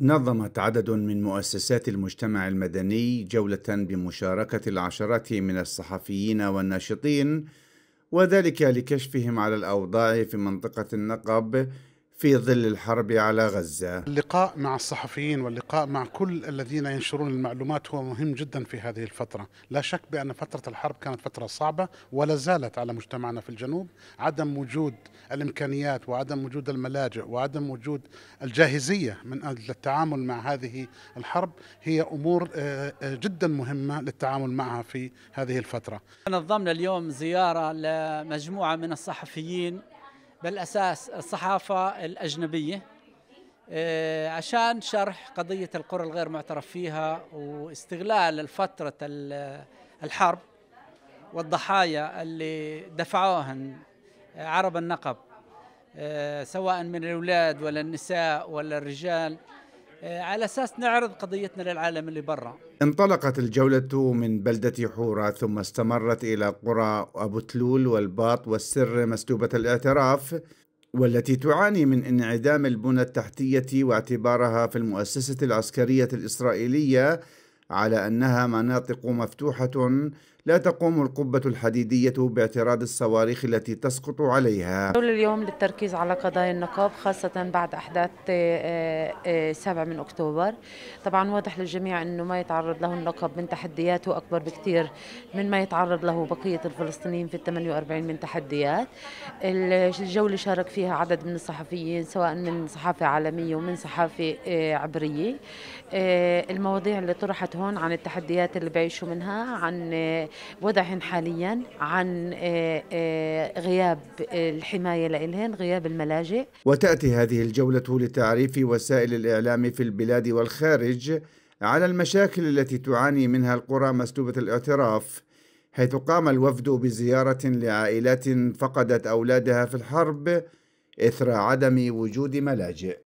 نظمت عدد من مؤسسات المجتمع المدني جولة بمشاركة العشرات من الصحفيين والناشطين وذلك لكشفهم على الأوضاع في منطقة النقب في ظل الحرب على غزة اللقاء مع الصحفيين واللقاء مع كل الذين ينشرون المعلومات هو مهم جدا في هذه الفترة لا شك بأن فترة الحرب كانت فترة صعبة ولا زالت على مجتمعنا في الجنوب عدم وجود الإمكانيات وعدم وجود الملاجئ وعدم وجود الجاهزية من أجل التعامل مع هذه الحرب هي أمور آه، آه، جدا مهمة للتعامل معها في هذه الفترة نظمنا اليوم زيارة لمجموعة من الصحفيين بالأساس الصحافة الأجنبية آه، عشان شرح قضية القرى الغير معترف فيها واستغلال فترة الحرب والضحايا اللي دفعوهن عرب النقب آه، سواء من الأولاد ولا النساء ولا الرجال آه، على اساس نعرض قضيتنا للعالم اللي برا. انطلقت الجولة من بلدة حورة ثم استمرت الى قرى ابو تلول والباط والسر مسلوبة الاعتراف والتي تعاني من انعدام البنى التحتية واعتبارها في المؤسسة العسكرية الاسرائيلية على انها مناطق مفتوحة لا تقوم القبة الحديدية باعتراض الصواريخ التي تسقط عليها دول اليوم للتركيز على قضايا النقاب خاصة بعد أحداث 7 آه، آه، آه، من أكتوبر طبعا واضح للجميع أنه ما يتعرض له النقب من تحدياته أكبر بكثير من ما يتعرض له بقية الفلسطينيين في ال 48 من تحديات الجولة شارك فيها عدد من الصحفيين سواء من صحافة عالمية ومن صحافة عبرية المواضيع اللي طرحت هون عن التحديات اللي بعيشوا منها عن وضعهن حاليا عن آه، آه، غياب الحماية لإلهن غياب الملاجئ وتأتي هذه الجولة لتعريف وسائل الإعلام في البلاد والخارج على المشاكل التي تعاني منها القرى مسلوبة الاعتراف حيث قام الوفد بزيارة لعائلات فقدت أولادها في الحرب إثر عدم وجود ملاجئ